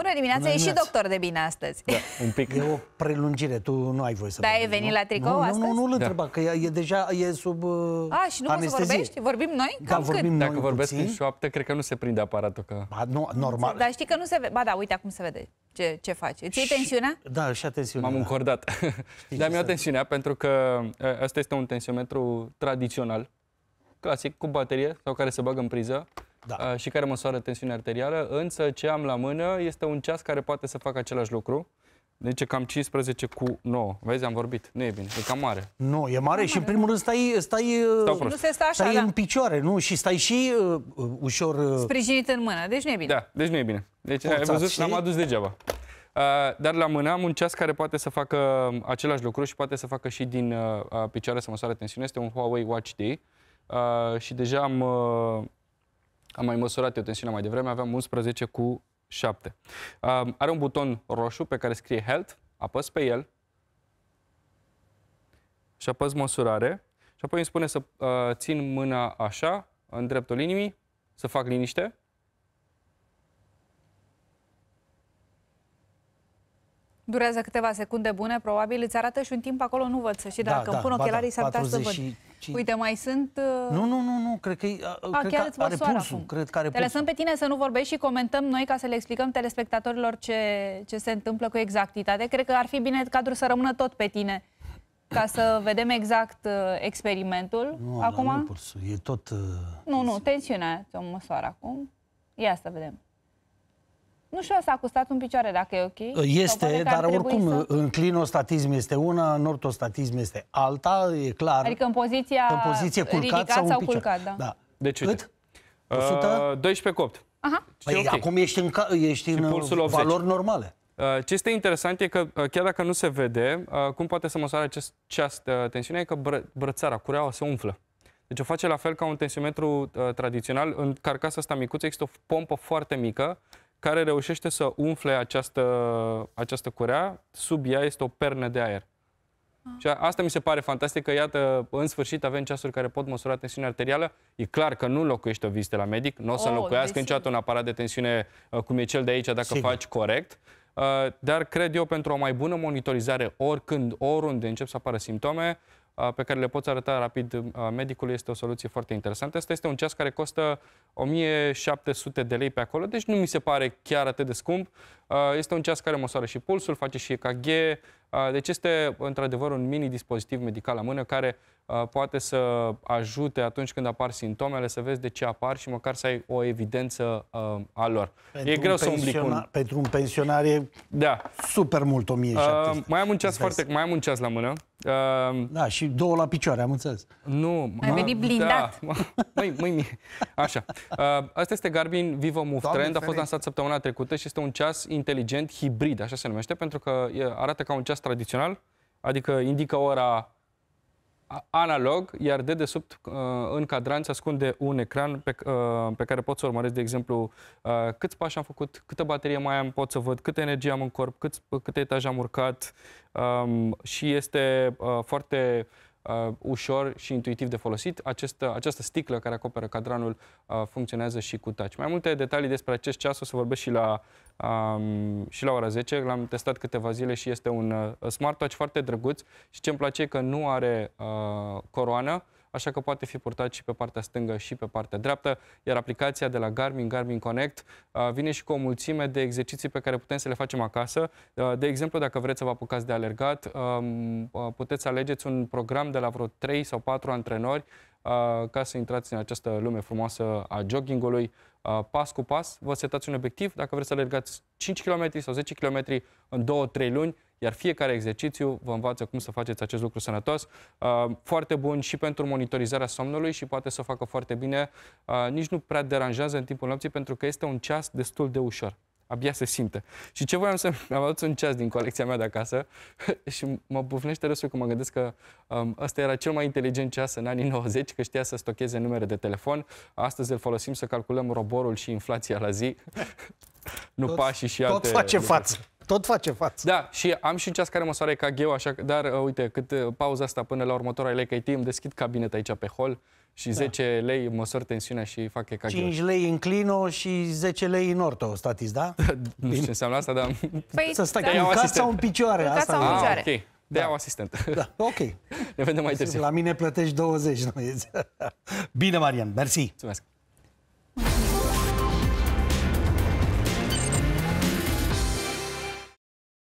Bună dimineața, Bună dimineața. e și doctor de bine astăzi. Da, un pic. E o prelungire, tu nu ai voie să Da, ai venit la tricou nu, astăzi? Nu, nu, nu-l da. întreba, da. că e, deja e sub uh, A, și nu anestezie. să vorbești? Vorbim noi? Da, Cam vorbim cât? Dacă noi vorbesc puțin? în șoapte, cred că nu se prinde aparatul. Că... Ba, nu, normal. Dar știi că nu se vede. Ba da, uite acum se vede ce, ce faci. Îți iei tensiunea? Da, și tensiunea. M-am încordat. Dar mi-a tensiunea pentru că ă, ăsta este un tensiometru tradițional, clasic, cu baterie sau care se bagă în priză da. și care măsoară tensiunea arterială, însă ce am la mână este un ceas care poate să facă același lucru. Deci cam 15 cu 9. Vezi, am vorbit. Nu e bine, e cam mare. Nu, e mare, nu și în primul rând stai, stai, uh, nu se stă așa, stai da. în picioare, nu? Și stai și uh, uh, ușor... Uh... Sprijinit în mână, deci nu e bine. Da, deci nu e bine. Deci Forțați ai văzut, și... l-am adus degeaba. Uh, dar la mână am un ceas care poate să facă um, același lucru și poate să facă și din uh, picioare să măsoare tensiune. Este un Huawei Watch D. Uh, și deja am... Uh, am mai măsurat eu tensiunea mai devreme, aveam 11 cu 7. Um, are un buton roșu pe care scrie Health, apăs pe el și apăs măsurare și apoi îmi spune să uh, țin mâna așa, în dreptul inimii, să fac liniște durează câteva secunde bune, probabil îți arată și un timp acolo, nu văd să știi, da, dacă da, îmi pun ochelarii da, s-ar putea să văd. Și... Uite, mai sunt... Uh... Nu, nu, nu, nu, cred că, uh, A, ah, cred chiar că are pulsul. Acum. Cred că are Te lăsăm pe tine să nu vorbești și comentăm noi ca să le explicăm telespectatorilor ce, ce se întâmplă cu exactitate. Cred că ar fi bine cadrul să rămână tot pe tine ca să vedem exact uh, experimentul. Nu, acum? nu pulsul, e tot... Uh, nu, nu, tensiunea o măsoară acum. Ia să vedem. Nu știu, s-a acustat în picioare, dacă e ok. Este, dar oricum, să... în clinostatism este una, în ortostatism este alta, e clar. Adică în poziția, în poziție culcat sau, sau picioare. culcat, da. da. Deci, Cât? Uh, 12 cu 8. Aha. Păi, okay. Acum ești în, ești în valori normale. Uh, ce este interesant e că, uh, chiar dacă nu se vede, uh, cum poate să măsoare acest, ceas tensiune, e că bră, brățara, cureaua se umflă. Deci o face la fel ca un tensiometru uh, tradițional. În carcasa asta micuță există o pompă foarte mică care reușește să umfle această, această curea. Sub ea este o pernă de aer. Ah. Și asta mi se pare fantastic, că iată, în sfârșit avem ceasuri care pot măsura tensiunea arterială. E clar că nu locuiești o vizită la medic, nu o să oh, înlocuiască desigur. niciodată un aparat de tensiune uh, cum e cel de aici, dacă Sigur. faci corect. Uh, dar cred eu, pentru o mai bună monitorizare, oricând, oriunde încep să apară simptome, pe care le poți arăta rapid medicului este o soluție foarte interesantă. Asta este un ceas care costă 1700 de lei pe acolo, deci nu mi se pare chiar atât de scump. Este un ceas care măsoară și pulsul, face și EKG, deci este într-adevăr un mini dispozitiv medical la mână care poate să ajute atunci când apar simptomele să vezi de ce apar și măcar să ai o evidență a lor. Pentru e greu să umbli un... Pentru un pensionar e da. super mult 1700. Uh, mai am un ceas foarte, mai am un ceas la mână Uh, da, și două la picioare, am înțeles. Nu. Ai venit blindat. Da, măi, măi, așa. Uh, ehm, asta este Garmin Vivo Move Doamne Trend, a fost lansat săptămâna trecută și este un ceas inteligent hibrid, așa se numește, pentru că arată ca un ceas tradițional, adică indică ora analog, iar dedesubt uh, în cadran se ascunde un ecran pe, uh, pe care pot să urmăresc, de exemplu, uh, câți pași am făcut, câtă baterie mai am, pot să văd câtă energie am în corp, cât, câte etaje am urcat um, și este foarte uh, ușor și intuitiv de folosit. Această, uh, această sticlă care acoperă cadranul uh, funcționează și cu touch. Mai multe detalii despre acest ceas o să vorbesc și la, um, și la ora 10. L-am testat câteva zile și este un uh, smartwatch foarte drăguț și ce îmi place e că nu are uh, coroană, uh, așa că poate fi purtat și pe partea stângă și pe partea dreaptă, iar aplicația de la Garmin, Garmin Connect, vine și cu o mulțime de exerciții pe care putem să le facem acasă. De exemplu, dacă vreți să vă apucați de alergat, puteți alegeți un program de la vreo 3 sau 4 antrenori ca să intrați în această lume frumoasă a joggingului. Pas cu pas, vă setați un obiectiv, dacă vreți să alergați 5 km sau 10 km în 2-3 luni, iar fiecare exercițiu vă învață cum să faceți acest lucru sănătos. Uh, foarte bun și pentru monitorizarea somnului și poate să o facă foarte bine. Uh, nici nu prea deranjează în timpul nopții pentru că este un ceas destul de ușor abia se simte. Și ce voiam să... Am adus un ceas din colecția mea de acasă și mă bufnește râsul că mă gândesc că um, ăsta era cel mai inteligent ceas în anii 90, că știa să stocheze numere de telefon. Astăzi îl folosim să calculăm roborul și inflația la zi, nu pașii și tot alte... Tot face lucruri. față. Tot face față. Da, și am și un ceas care măsoară EKG-ul, așa, dar uh, uite, cât uh, pauza asta până la următoarea lei, că timp, deschid cabinet aici pe hol și da. 10 lei măsor tensiunea și fac EKG. 5 lei în clino și 10 lei în orto, statis, da? nu știu ce înseamnă asta, dar... Păi, să stai da. cu sau în picioare. În asta sau în picioare. Ah, okay. De da. o asistent. Da, ok. Ne vedem mai târziu. La mine plătești 20, nu Bine, Marian, mersi. Mulțumesc.